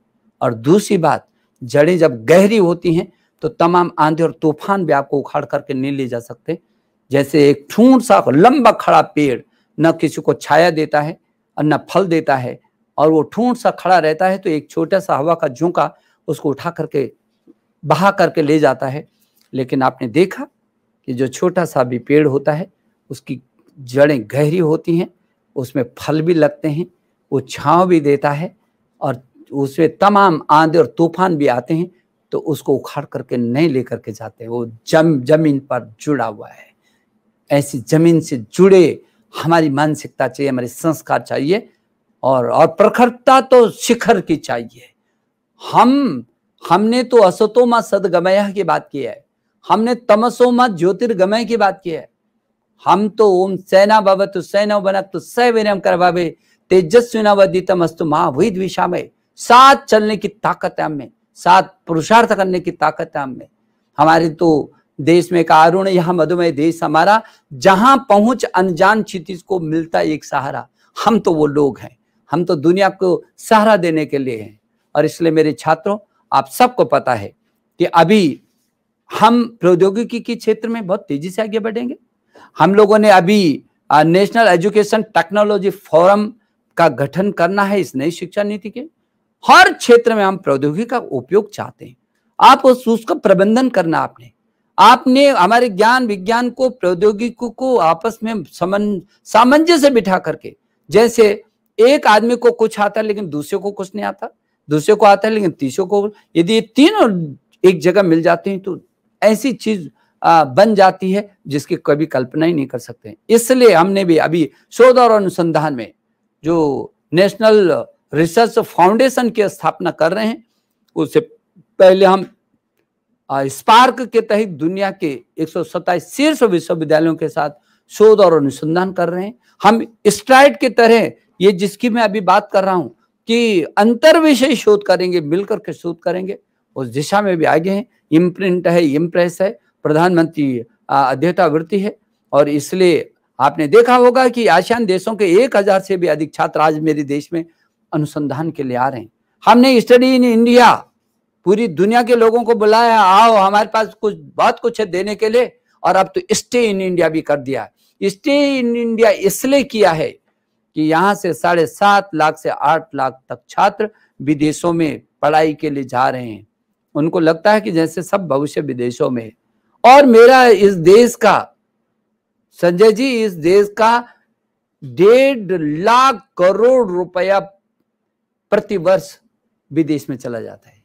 और दूसरी बात जड़ें जब गहरी होती हैं तो तमाम आंधी और तूफान भी आपको उखाड़ करके नहीं ले जा सकते जैसे एक ठूंठ सा लंबा खड़ा पेड़ न किसी को छाया देता है और न फल देता है और वो ठूंठ सा खड़ा रहता है तो एक छोटा सा हवा का झोंका उसको उठा करके बहा करके ले जाता है लेकिन आपने देखा कि जो छोटा सा भी पेड़ होता है उसकी जड़ें गहरी होती हैं उसमें फल भी लगते हैं वो छाँव भी देता है और उसमें तमाम आंधे और तूफान भी आते हैं तो उसको उखाड़ करके नहीं लेकर के जाते वो जम जमीन पर जुड़ा हुआ है ऐसी जमीन से जुड़े हमारी मानसिकता चाहिए हमारे संस्कार चाहिए और और प्रखरता तो शिखर की चाहिए हम हमने तो असतोमा सदगमय की बात की है हमने तमसोमा ज्योतिर्गमय की बात की है हम तो ओम सेना भवतु कर बनतु तेजस्वी करवावे तेजस्विनावदितमस्तु विषा में साथ चलने की ताकत है हमें साथ पुरुषार्थ करने की ताकत है हमें हमारे तो देश में एक अरुण यह मधुमेह देश हमारा जहां पहुंच अनजान क्षितिज को मिलता एक सहारा हम तो वो लोग हैं हम तो दुनिया को सहारा देने के लिए हैं और इसलिए मेरे छात्रों आप सबको पता है कि अभी हम प्रौद्योगिकी के क्षेत्र में बहुत तेजी से आगे बढ़ेंगे हम लोगों ने अभी नेशनल एजुकेशन टेक्नोलॉजी फोरम का गठन करना है इस नई शिक्षा नीति के हर क्षेत्र में हम प्रौद्योगिकी का उपयोग चाहते हैं आप उस उसको प्रबंधन करना आपने आपने हमारे ज्ञान विज्ञान को प्रौद्योगिकी को आपस में सामंजस्य बिठा करके जैसे एक आदमी को कुछ आता है लेकिन दूसरे को कुछ नहीं आता दूसरे को आता है लेकिन तीसरे को यदि तीनों एक जगह मिल जाते हैं तो ऐसी चीज बन जाती है जिसकी कभी कल्पना ही नहीं कर सकते इसलिए हमने भी अभी शोध और अनुसंधान में जो नेशनल रिसर्च फाउंडेशन की स्थापना कर रहे हैं उससे पहले हम स्पार्क के तहत दुनिया के एक शीर्ष विश्वविद्यालयों के साथ शोध और अनुसंधान कर रहे हैं हम स्ट्राइड के तरह ये जिसकी मैं अभी बात कर रहा हूं कि अंतर विषय शोध करेंगे मिलकर के शोध करेंगे उस दिशा में भी आगे हैं इम्प्रिंट है इम्प्रेस है प्रधानमंत्री वृत्ति है और इसलिए आपने देखा होगा कि आसियान देशों के एक हजार से भी अधिक छात्र आज मेरे देश में अनुसंधान के लिए आ रहे हैं हमने स्टडी इन इंडिया पूरी दुनिया के लोगों को बुलाया आओ हमारे पास कुछ बहुत कुछ है देने के लिए और अब तो स्टे इन इंडिया भी कर दिया स्टे इन इंडिया इसलिए किया है कि यहाँ से साढ़े सात लाख से आठ लाख तक छात्र विदेशों में पढ़ाई के लिए जा रहे हैं उनको लगता है कि जैसे सब भविष्य विदेशों में और मेरा इस देश का संजय जी इस देश का डेढ़ लाख करोड़ रुपया प्रतिवर्ष विदेश में चला जाता है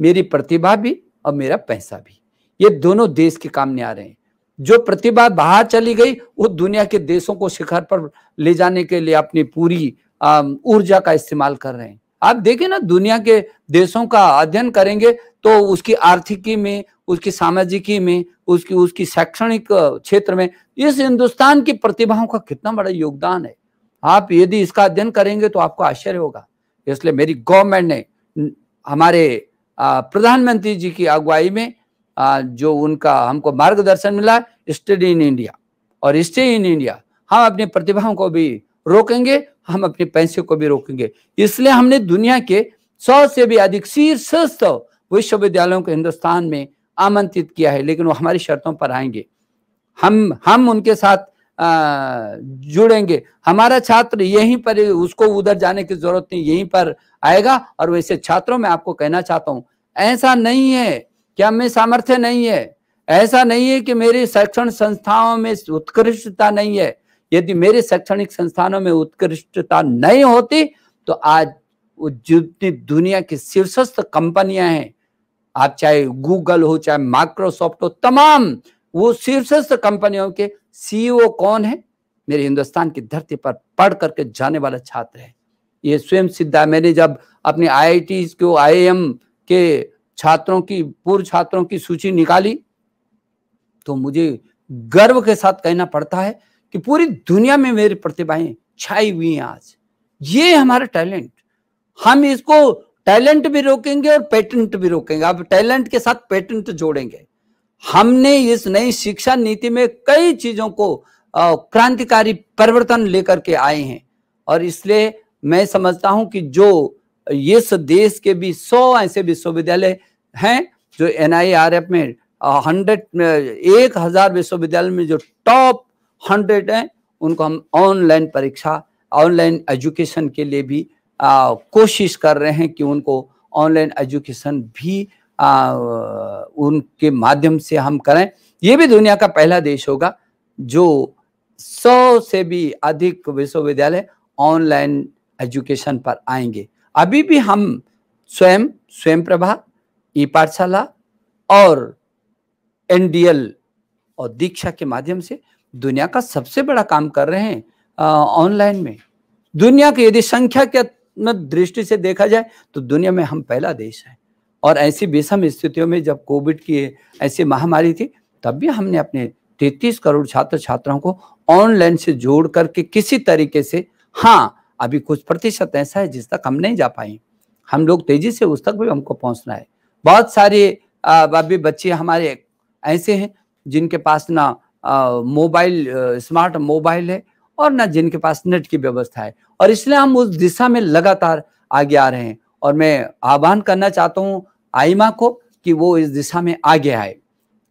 मेरी प्रतिभा भी और मेरा पैसा भी ये दोनों देश के काम नहीं आ रहे हैं जो प्रतिभा बाहर चली गई वो दुनिया के देशों को शिखर पर ले जाने के लिए अपनी पूरी ऊर्जा का इस्तेमाल कर रहे हैं आप देखें ना दुनिया के देशों का अध्ययन करेंगे तो उसकी आर्थिकी में उसकी सामाजिकी में उसकी उसकी शैक्षणिक क्षेत्र में इस हिंदुस्तान की प्रतिभाओं का कितना बड़ा योगदान है आप यदि इसका अध्ययन करेंगे तो आपको आश्चर्य होगा इसलिए मेरी गवर्नमेंट ने हमारे प्रधानमंत्री जी की अगुवाई में जो उनका हमको मार्गदर्शन मिला स्टडी इन इंडिया और स्टे इन इंडिया हम अपनी प्रतिभाओं को भी रोकेंगे हम अपने पैसे को भी रोकेंगे इसलिए हमने दुनिया के सौ से भी अधिक शीर्षस्थ विश्वविद्यालयों को हिंदुस्तान में आमंत्रित किया है लेकिन वो हमारी शर्तों पर आएंगे हम हम उनके साथ जुड़ेंगे हमारा छात्र यहीं पर उसको उधर जाने की जरूरत नहीं यहीं पर आएगा और वैसे छात्रों में आपको कहना चाहता हूं ऐसा नहीं है कि हमें सामर्थ्य नहीं है ऐसा नहीं है कि मेरी शैक्षणिक संस्थाओं में उत्कृष्टता नहीं है यदि मेरे शैक्षणिक संस्थानों में उत्कृष्टता नहीं होती तो आज जितनी दुनिया की शीर्षस्थ कंपनियां हैं आप चाहे गूगल हो चाहे माइक्रोसॉफ्ट हो तमाम वो शीर्षस्थ कंपनियों के सीईओ कौन है मेरे हिंदुस्तान की धरती पर पढ़ करके जाने वाला छात्र है ये स्वयं सिद्धा मैंने जब अपने आई को आई के छात्रों की पूर्व छात्रों की सूची निकाली तो मुझे गर्व के साथ कहना पड़ता है कि पूरी दुनिया में मेरी प्रतिभाएं छाई हुई हैं आज ये हमारा टैलेंट हम इसको टैलेंट भी रोकेंगे और पेटेंट भी रोकेंगे अब टैलेंट के साथ पेटेंट जोड़ेंगे हमने इस नई शिक्षा नीति में कई चीजों को क्रांतिकारी परिवर्तन लेकर के आए हैं और इसलिए मैं समझता हूं कि जो इस देश के भी सौ ऐसे विश्वविद्यालय हैं जो एन में हंड्रेड एक हजार विश्वविद्यालय में जो टॉप हंड्रेड हैं उनको हम ऑनलाइन परीक्षा ऑनलाइन एजुकेशन के लिए भी आ, कोशिश कर रहे हैं कि उनको ऑनलाइन एजुकेशन भी आ, उनके माध्यम से हम करें ये भी दुनिया का पहला देश होगा जो सौ से भी अधिक विश्वविद्यालय ऑनलाइन एजुकेशन पर आएंगे अभी भी हम स्वयं स्वयं प्रभा ई पाठशाला और एन और दीक्षा के माध्यम से दुनिया का सबसे बड़ा काम कर रहे हैं ऑनलाइन में दुनिया की यदि संख्या के दृष्टि से देखा जाए तो दुनिया में हम पहला देश है और ऐसी विषम स्थितियों में जब कोविड की ऐसी महामारी थी तब भी हमने अपने 33 करोड़ छात्र छात्राओं को ऑनलाइन से जोड़ करके किसी तरीके से हाँ अभी कुछ प्रतिशत ऐसा है जिस तक हम नहीं जा पाए हम लोग तेजी से उस तक भी हमको पहुंचना है बहुत सारे अभी बच्चे हमारे ऐसे हैं जिनके पास ना मोबाइल स्मार्ट मोबाइल है और ना जिनके पास नेट की व्यवस्था है और इसलिए हम उस दिशा में लगातार आगे आ रहे हैं और मैं आह्वान करना चाहता हूँ आईमा को कि वो इस दिशा में आगे आए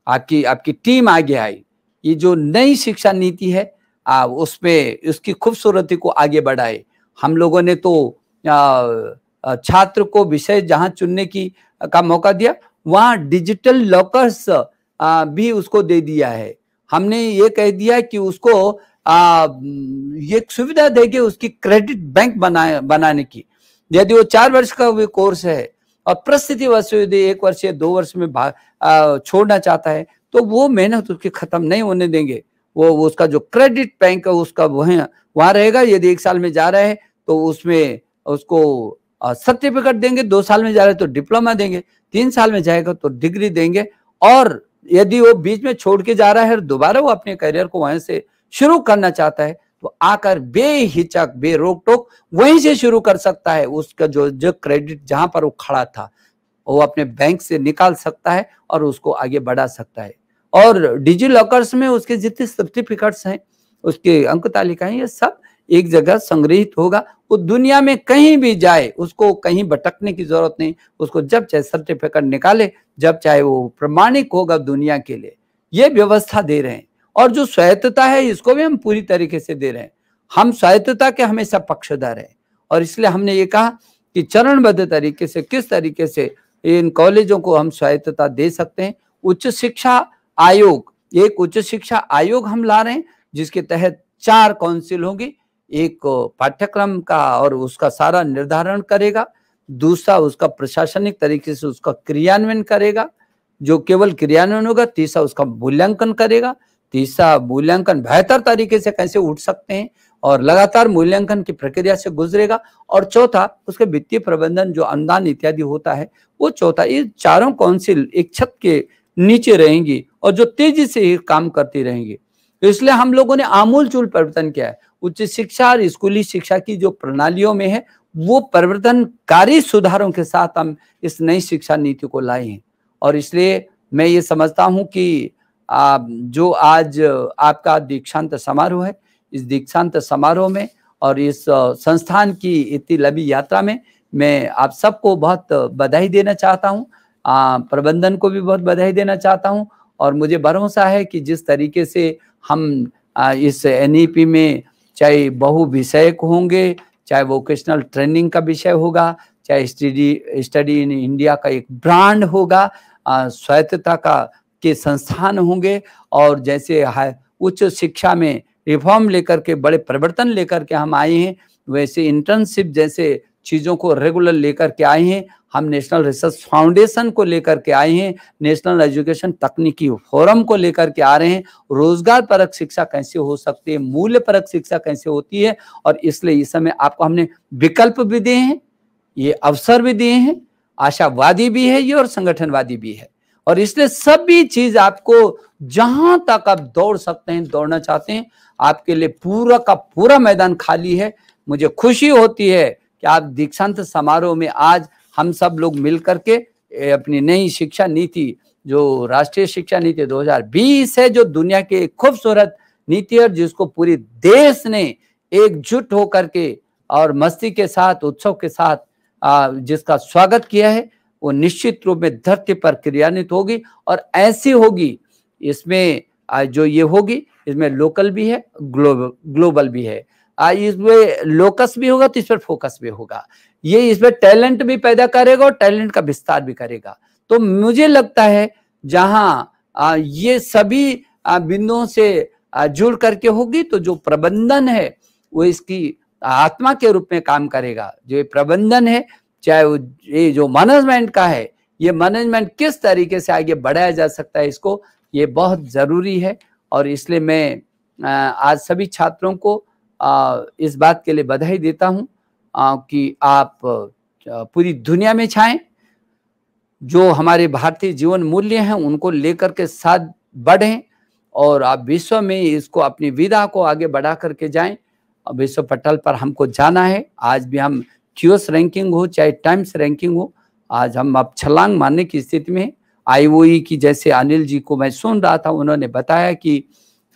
आपकी आपकी टीम आगे आई ये जो नई शिक्षा नीति है आ, उस पे उसकी खूबसूरती को आगे बढ़ाए हम लोगों ने तो छात्र को विषय जहां चुनने की का मौका दिया वहां डिजिटल लॉकर्स भी उसको दे दिया है हमने ये कह दिया कि उसको आ, ये सुविधा देके उसकी क्रेडिट बैंक बनाए बनाने की यदि वो चार वर्ष का कोर्स है और परिस्थिति यदि एक वर्ष या दो वर्ष में भाग छोड़ना चाहता है तो वो मेहनत उसकी खत्म नहीं होने देंगे वो, वो उसका जो क्रेडिट बैंक है उसका वह वहां रहेगा यदि एक साल में जा रहा है तो उसमें उसको सर्टिफिकेट देंगे दो साल में जा रहे तो डिप्लोमा देंगे तीन साल में जाएगा तो डिग्री देंगे और यदि वो बीच में छोड़ के जा रहा है दोबारा वो अपने करियर को वहां से शुरू करना चाहता है तो आकर बेहिचक बे रोक टोक वहीं से शुरू कर सकता है उसका जो जो क्रेडिट जहां पर वो खड़ा था वो अपने बैंक से निकाल सकता है और उसको आगे बढ़ा सकता है और डिजी लॉकर्स में उसके जितने सर्टिफिकेट्स हैं उसके अंक तालिकाएं ये सब एक जगह संग्रहित होगा वो दुनिया में कहीं भी जाए उसको कहीं भटकने की जरूरत नहीं उसको जब चाहे सर्टिफिकेट निकाले जब चाहे वो प्रमाणिक होगा दुनिया के लिए ये व्यवस्था दे रहे हैं और जो स्वायत्तता है इसको भी हम पूरी तरीके से दे रहे हैं हम स्वायत्तता के हमेशा पक्षधर है और इसलिए हमने ये कहा कि चरणबद्ध तरीके से किस तरीके से इन कॉलेजों को हम स्वायत्तता दे सकते हैं उच्च शिक्षा आयोग एक उच्च शिक्षा आयोग हम ला रहे हैं जिसके तहत चार काउंसिल होंगी एक पाठ्यक्रम का और उसका सारा निर्धारण करेगा दूसरा उसका प्रशासनिक तरीके से उसका क्रियान्वयन करेगा जो केवल क्रियान्वयन होगा तीसरा उसका मूल्यांकन करेगा तीसरा मूल्यांकन बेहतर तरीके से कैसे उठ सकते हैं और लगातार मूल्यांकन की प्रक्रिया से गुजरेगा और चौथा उसके वित्तीय प्रबंधन जो अनुदान इत्यादि होता है वो चौथा ये चारों काउंसिल एक छत के नीचे रहेंगी और जो तेजी से ही काम करती रहेंगी इसलिए हम लोगों ने आमूल चूल परिवर्तन किया है उच्च शिक्षा और स्कूली शिक्षा की जो प्रणालियों में है वो परिवर्तनकारी सुधारों के साथ हम इस नई शिक्षा नीति को लाए हैं और इसलिए मैं ये समझता हूँ कि जो आज आपका दीक्षांत समारोह है इस दीक्षांत समारोह में और इस संस्थान की इतनी लंबी यात्रा में मैं आप सबको बहुत बधाई देना चाहता हूँ प्रबंधन को भी बहुत बधाई देना चाहता हूँ और मुझे भरोसा है कि जिस तरीके से हम आ, इस एन e में चाहे बहु विषयक होंगे चाहे वोकेशनल ट्रेनिंग का विषय होगा चाहे स्टडी स्टडी इन इंडिया का एक ब्रांड होगा स्वायत्तता का के संस्थान होंगे और जैसे उच्च शिक्षा में रिफॉर्म लेकर के बड़े परिवर्तन लेकर के हम आए हैं वैसे इंटर्नशिप जैसे चीज़ों को रेगुलर लेकर के आए हैं हम नेशनल रिसर्च फाउंडेशन को लेकर के आए हैं नेशनल एजुकेशन तकनीकी फोरम को लेकर के आ रहे हैं रोजगार परक शिक्षा कैसे हो सकती है मूल्य परक शिक्षा कैसे होती है और इसलिए इस समय आपको हमने विकल्प भी दिए हैं ये अवसर भी दिए हैं आशावादी भी है ये और संगठनवादी भी है और इसलिए सभी चीज आपको जहां तक आप दौड़ सकते हैं दौड़ना चाहते हैं आपके लिए पूरा का पूरा मैदान खाली है मुझे खुशी होती है कि आप दीक्षांत समारोह में आज हम सब लोग मिल करके अपनी नई शिक्षा नीति जो राष्ट्रीय शिक्षा नीति 2020 है जो दुनिया की एक खूबसूरत नीति है जिसको पूरे देश ने एकजुट होकर के और मस्ती के साथ उत्सव के साथ जिसका स्वागत किया है वो निश्चित रूप में धरती पर क्रियान्वित होगी और ऐसी होगी इसमें जो ये होगी इसमें लोकल भी है ग्लोबल ग्लोबल भी है इसमें लोकस भी होगा तो इस पर फोकस भी होगा ये इसमें टैलेंट भी पैदा करेगा और टैलेंट का विस्तार भी करेगा तो मुझे लगता है जहां ये सभी बिंदुओं से जुड़ करके होगी तो जो प्रबंधन है वो इसकी आत्मा के रूप में काम करेगा जो प्रबंधन है चाहे वो ये जो मैनेजमेंट का है ये मैनेजमेंट किस तरीके से आगे बढ़ाया जा सकता है इसको ये बहुत ज़रूरी है और इसलिए मैं आज सभी छात्रों को इस बात के लिए बधाई देता हूँ कि आप पूरी दुनिया में छाएं जो हमारे भारतीय जीवन मूल्य हैं उनको लेकर के साथ बढ़ें और आप विश्व में इसको अपनी विदा को आगे बढ़ा करके जाएं विश्व पटल पर हमको जाना है आज भी हम च्यूस रैंकिंग हो चाहे टाइम्स रैंकिंग हो आज हम अब छलांग मारने की स्थिति में आईओई की जैसे अनिल जी को मैं सुन रहा था उन्होंने बताया कि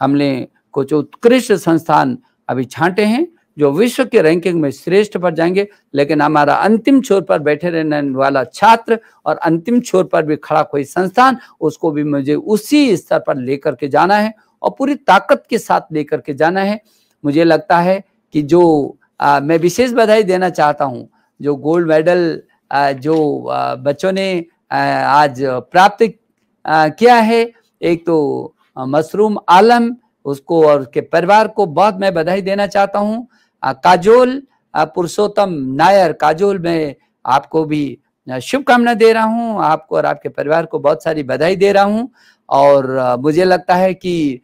हमने कुछ उत्कृष्ट संस्थान अभी छांटे हैं जो विश्व के रैंकिंग में श्रेष्ठ पर जाएंगे लेकिन हमारा अंतिम छोर पर बैठे रहने वाला छात्र और अंतिम छोर पर भी खड़ा कोई संस्थान उसको भी मुझे उसी स्तर पर लेकर के जाना है और पूरी ताकत के साथ लेकर के जाना है मुझे लगता है कि जो मैं विशेष बधाई देना चाहता हूँ जो गोल्ड मेडल जो बच्चों ने आज प्राप्त किया है एक तो मशरूम आलम उसको और उसके परिवार को बहुत मैं बधाई देना चाहता हूँ काजोल पुरुषोत्तम नायर काजोल मैं आपको भी शुभकामना दे रहा हूँ आपको और आपके परिवार को बहुत सारी बधाई दे रहा हूँ और मुझे लगता है कि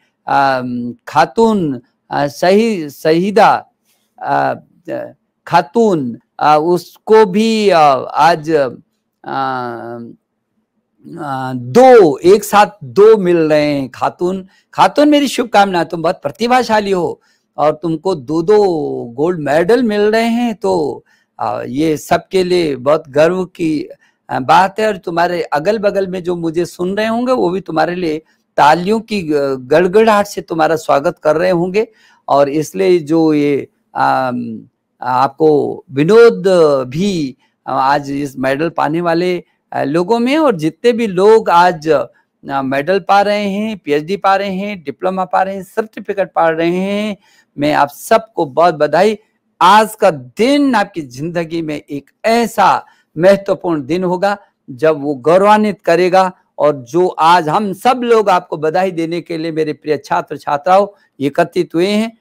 खातून सही शहीदा खातून उसको भी आज दो एक साथ दो मिल रहे हैं खातून खातून मेरी शुभकामना तुम बहुत प्रतिभाशाली हो और तुमको दो दो गोल्ड मेडल मिल रहे हैं तो ये सबके लिए बहुत गर्व की बात है और तुम्हारे अगल बगल में जो मुझे सुन रहे होंगे वो भी तुम्हारे लिए तालियों की गड़गड़ाहट से तुम्हारा स्वागत कर रहे होंगे और इसलिए जो ये आपको विनोद भी आज इस मेडल पाने वाले लोगों में और जितने भी लोग आज मेडल पा रहे हैं पीएचडी पा रहे हैं डिप्लोमा पा रहे हैं सर्टिफिकेट पा रहे हैं मैं आप सबको बहुत बधाई आज का दिन आपकी जिंदगी में एक ऐसा महत्वपूर्ण दिन होगा जब वो गौरवान्वित करेगा और जो आज हम सब लोग आपको बधाई देने के लिए मेरे प्रिय छात्र छात्राओं एकत्रित हुए हैं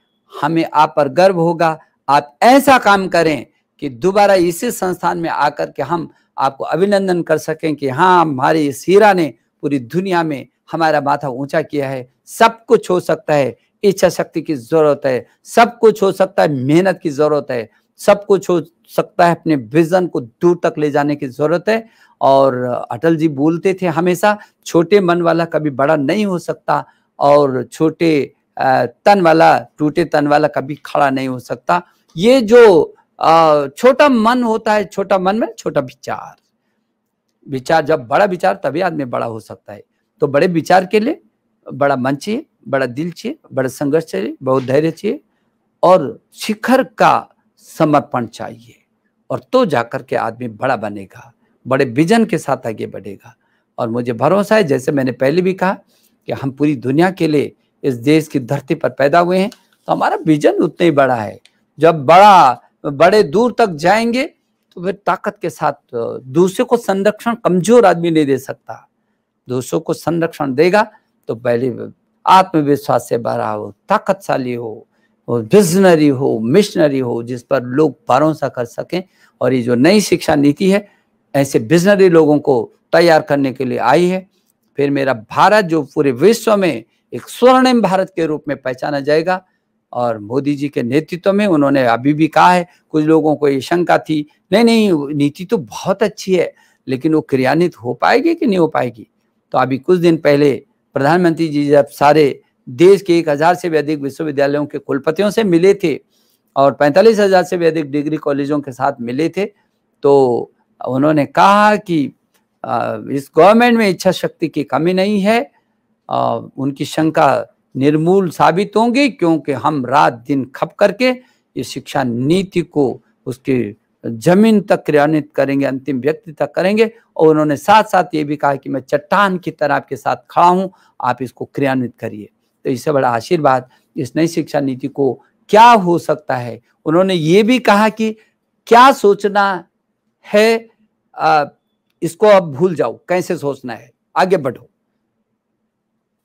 हमें आप पर गर्व होगा आप ऐसा काम करें कि दोबारा इसी संस्थान में आकर के हम आपको अभिनंदन कर सकें कि हाँ हमारे इस हीरा ने पूरी दुनिया में हमारा माथा ऊंचा किया है सब कुछ हो सकता है इच्छा शक्ति की जरूरत है सब कुछ हो सकता है मेहनत की जरूरत है सब कुछ हो सकता है अपने विजन को दूर तक ले जाने की जरूरत है और अटल जी बोलते थे हमेशा छोटे मन वाला कभी बड़ा नहीं हो सकता और छोटे तन वाला टूटे तन वाला कभी खड़ा नहीं हो सकता ये जो छोटा मन होता है छोटा मन में छोटा विचार विचार जब बड़ा विचार तभी आदमी बड़ा हो सकता है तो बड़े विचार के लिए बड़ा मन चाहिए बड़ा दिल चाहिए बड़ा संघर्ष चाहिए बहुत धैर्य चाहिए और शिखर का समर्पण चाहिए और तो जाकर के आदमी बड़ा बनेगा बड़े विजन के साथ आगे बढ़ेगा और मुझे भरोसा है जैसे मैंने पहले भी कहा कि हम पूरी दुनिया के लिए इस देश की धरती पर पैदा हुए हैं तो हमारा विजन उतना ही बड़ा है जब बड़ा बड़े दूर तक जाएंगे तो फिर ताकत के साथ दूसरे को संरक्षण कमजोर आदमी नहीं दे सकता दूसरों को संरक्षण देगा तो पहले आत्मविश्वास से भरा हो ताकतशाली हो विजनरी हो मिशनरी हो जिस पर लोग भरोसा कर सकें और ये जो नई शिक्षा नीति है ऐसे विजनरी लोगों को तैयार करने के लिए आई है फिर मेरा भारत जो पूरे विश्व में एक स्वर्णिम भारत के रूप में पहचाना जाएगा और मोदी जी के नेतृत्व में उन्होंने अभी भी कहा है कुछ लोगों को ये शंका थी नहीं नहीं नीति तो बहुत अच्छी है लेकिन वो क्रियान्वित हो पाएगी कि नहीं हो पाएगी तो अभी कुछ दिन पहले प्रधानमंत्री जी जब सारे देश के एक हजार से भी अधिक विश्वविद्यालयों के कुलपतियों से मिले थे और पैंतालीस हजार से भी अधिक डिग्री कॉलेजों के साथ मिले थे तो उन्होंने कहा कि इस गवर्नमेंट में इच्छा शक्ति की कमी नहीं है उनकी शंका निर्मूल साबित होंगी क्योंकि हम रात दिन खप करके ये शिक्षा नीति को उसके जमीन तक क्रियान्वित करेंगे अंतिम व्यक्ति तक करेंगे और उन्होंने साथ साथ ये भी कहा कि मैं चट्टान की तरह आपके साथ खड़ा हूँ आप इसको क्रियान्वित करिए तो इससे बड़ा आशीर्वाद इस नई शिक्षा नीति को क्या हो सकता है उन्होंने ये भी कहा कि क्या सोचना है आ, इसको अब भूल जाओ कैसे सोचना है आगे बढ़ो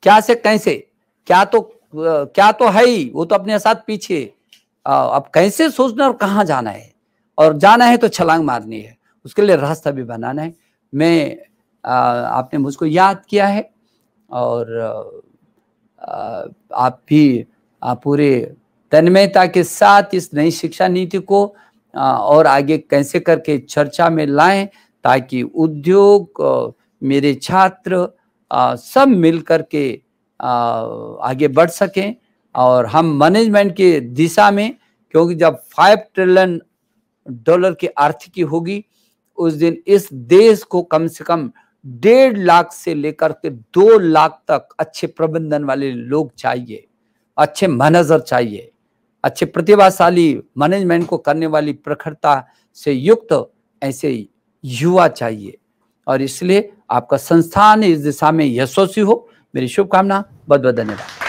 क्या से कैसे क्या तो क्या तो है ही वो तो अपने साथ पीछे अब कैसे सोचना और कहाँ जाना है और जाना है तो छलांग मारनी है उसके लिए रास्ता भी बनाना है मैं आ, आपने मुझको याद किया है और आ, आप भी आप पूरे तन्मयता के साथ इस नई शिक्षा नीति को आ, और आगे कैसे करके चर्चा में लाएं ताकि उद्योग मेरे छात्र आ, सब मिल कर के आगे बढ़ सकें और हम मैनेजमेंट के दिशा में क्योंकि जब फाइव ट्रिलियन डॉलर की आर्थिकी होगी उस दिन इस देश को कम से कम डेढ़ लाख से लेकर के दो लाख तक अच्छे प्रबंधन वाले लोग चाहिए अच्छे मैनेजर चाहिए अच्छे प्रतिभाशाली मैनेजमेंट को करने वाली प्रखरता से युक्त ऐसे युवा चाहिए और इसलिए आपका संस्थान इस दिशा में यशस्वी हो मेरी शुभकामना बहुत बहुत धन्यवाद